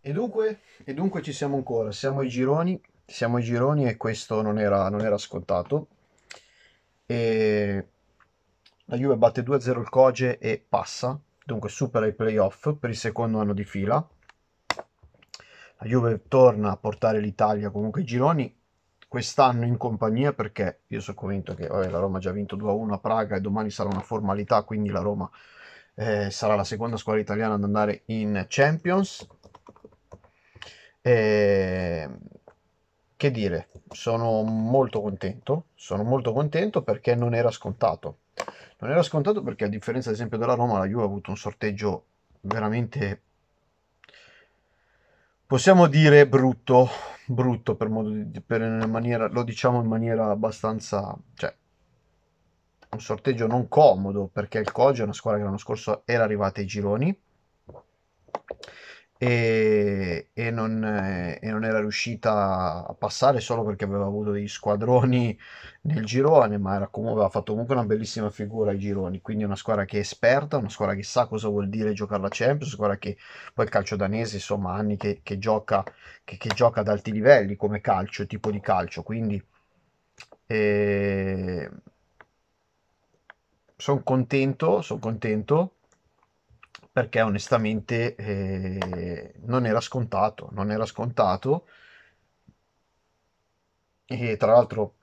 E dunque, e dunque ci siamo ancora, siamo ai gironi, siamo ai gironi e questo non era, non era scontato. E la Juve batte 2-0 il Coge e passa, dunque supera i playoff per il secondo anno di fila. La Juve torna a portare l'Italia comunque ai gironi, quest'anno in compagnia perché io sono convinto che vabbè, la Roma ha già vinto 2-1 a Praga e domani sarà una formalità, quindi la Roma eh, sarà la seconda squadra italiana ad andare in Champions Ehm, che dire, sono molto contento, sono molto contento perché non era scontato. Non era scontato perché a differenza ad esempio della Roma, la Juve ha avuto un sorteggio veramente, possiamo dire, brutto, brutto per modo di, per maniera, lo diciamo in maniera abbastanza, cioè, un sorteggio non comodo perché il Coggio è una squadra che l'anno scorso era arrivata ai gironi, e, e, non, eh, e, non, era riuscita a passare solo perché aveva avuto degli squadroni nel girone, ma era comunque, aveva fatto comunque una bellissima figura ai gironi, quindi una squadra che è esperta, una squadra che sa cosa vuol dire giocare la Champions, una squadra che poi il calcio danese, insomma, anni che, che gioca, che, che, gioca ad alti livelli come calcio, tipo di calcio, quindi... Eh, sono contento, sono contento perché onestamente eh, non era scontato, non era scontato. E tra l'altro,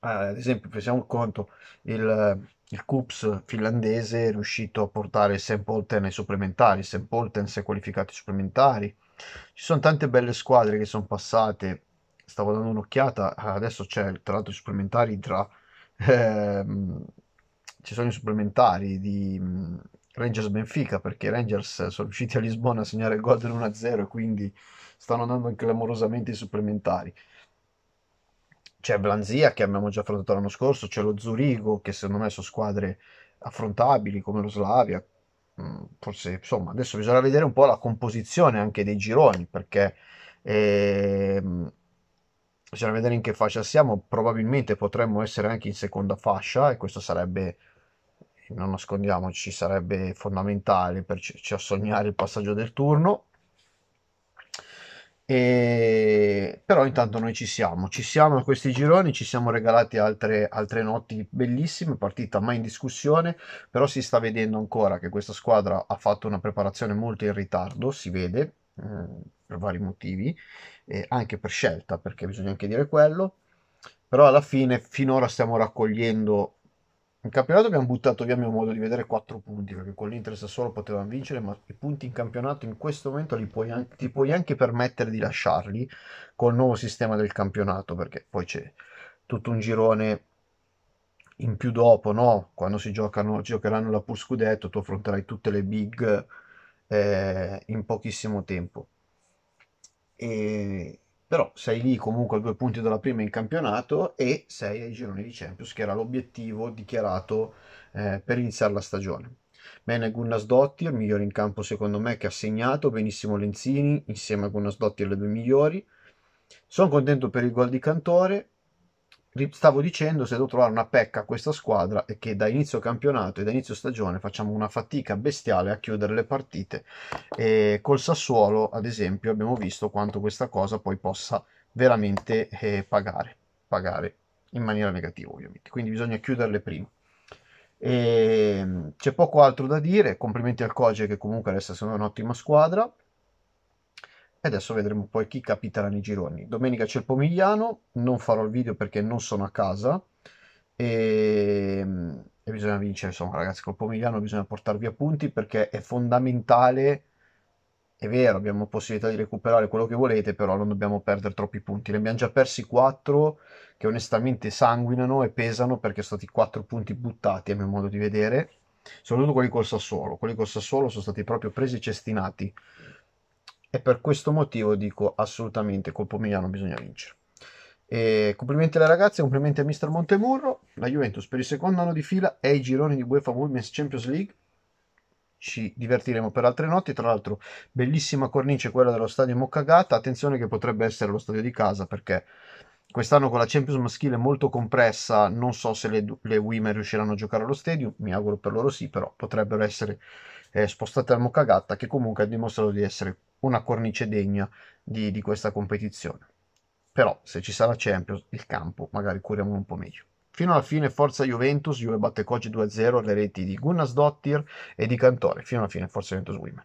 eh, ad esempio, pensiamo conto, il, il Cups finlandese è riuscito a portare St. Polten ai supplementari, St. Polten si è qualificato ai supplementari. Ci sono tante belle squadre che sono passate, stavo dando un'occhiata, adesso c'è tra l'altro i supplementari tra... Ehm, ci sono i supplementari di Rangers Benfica perché i Rangers sono riusciti a Lisbona a segnare il gol dell'1-0 e quindi stanno andando clamorosamente i supplementari. C'è Blanzia che abbiamo già affrontato l'anno scorso, c'è lo Zurigo che secondo me sono squadre affrontabili come lo Slavia. Mm, forse insomma, adesso bisogna vedere un po' la composizione anche dei gironi perché ehm, bisogna vedere in che fascia siamo. Probabilmente potremmo essere anche in seconda fascia e questo sarebbe non nascondiamoci, sarebbe fondamentale per ci assognare il passaggio del turno. E... Però intanto noi ci siamo, ci siamo a questi gironi, ci siamo regalati altre, altre notti bellissime, partita mai in discussione, però si sta vedendo ancora che questa squadra ha fatto una preparazione molto in ritardo, si vede, mm, per vari motivi, eh, anche per scelta, perché bisogna anche dire quello, però alla fine finora stiamo raccogliendo in campionato abbiamo buttato via, a mio modo di vedere, 4 punti, perché con l'Inter Sassuolo potevano vincere, ma i punti in campionato in questo momento puoi anche, ti puoi anche permettere di lasciarli col nuovo sistema del campionato, perché poi c'è tutto un girone in più dopo, no? Quando si giocano, giocheranno la Pur Scudetto, tu affronterai tutte le big eh, in pochissimo tempo. E, però sei lì comunque a due punti dalla prima in campionato e sei ai gironi di Champions, che era l'obiettivo dichiarato eh, per iniziare la stagione. Bene Gunnas Dotti, il migliore in campo secondo me che ha segnato, benissimo Lenzini, insieme a Gunnas Gunnasdottir le due migliori. Sono contento per il gol di Cantore, stavo dicendo, se devo trovare una pecca a questa squadra è che da inizio campionato e da inizio stagione facciamo una fatica bestiale a chiudere le partite e col Sassuolo, ad esempio, abbiamo visto quanto questa cosa poi possa veramente eh, pagare, pagare in maniera negativa ovviamente, quindi bisogna chiuderle prima. E ehm, c'è poco altro da dire, complimenti al Coge che comunque resta secondo me un'ottima squadra, e adesso vedremo poi chi capiterà nei gironi. Domenica c'è il Pomigliano, non farò il video perché non sono a casa e, ehm, e bisogna vincere, insomma ragazzi, col Pomigliano bisogna portare via punti perché è fondamentale, è vero, abbiamo possibilità di recuperare quello che volete, però non dobbiamo perdere troppi punti. Ne abbiamo già persi 4 che onestamente sanguinano e pesano perché sono stati 4 punti buttati a mio modo di vedere, soprattutto quelli col Sassuolo. Quelli col Sassuolo sono stati proprio presi e cestinati e per questo motivo dico assolutamente col Milano bisogna vincere. E complimenti alle ragazze, complimenti a Mr. Montemurro, la Juventus per il secondo anno di fila e i gironi di UEFA Women's Champions League. Ci divertiremo per altre notti, tra l'altro bellissima cornice quella dello stadio Moccagata, attenzione che potrebbe essere lo stadio di casa perché quest'anno con la Champions maschile molto compressa, non so se le, le women riusciranno a giocare allo stadio, mi auguro per loro sì, però potrebbero essere eh, spostate al Moccagata che comunque ha dimostrato di essere una cornice degna di, di questa competizione. Però se ci sarà Champions, il campo magari curiamo un po' meglio. Fino alla fine forza Juventus, Juve batte Cogi 2-0 le reti di Gunnar Sdottir e di Cantore. Fino alla fine forza Juventus Women.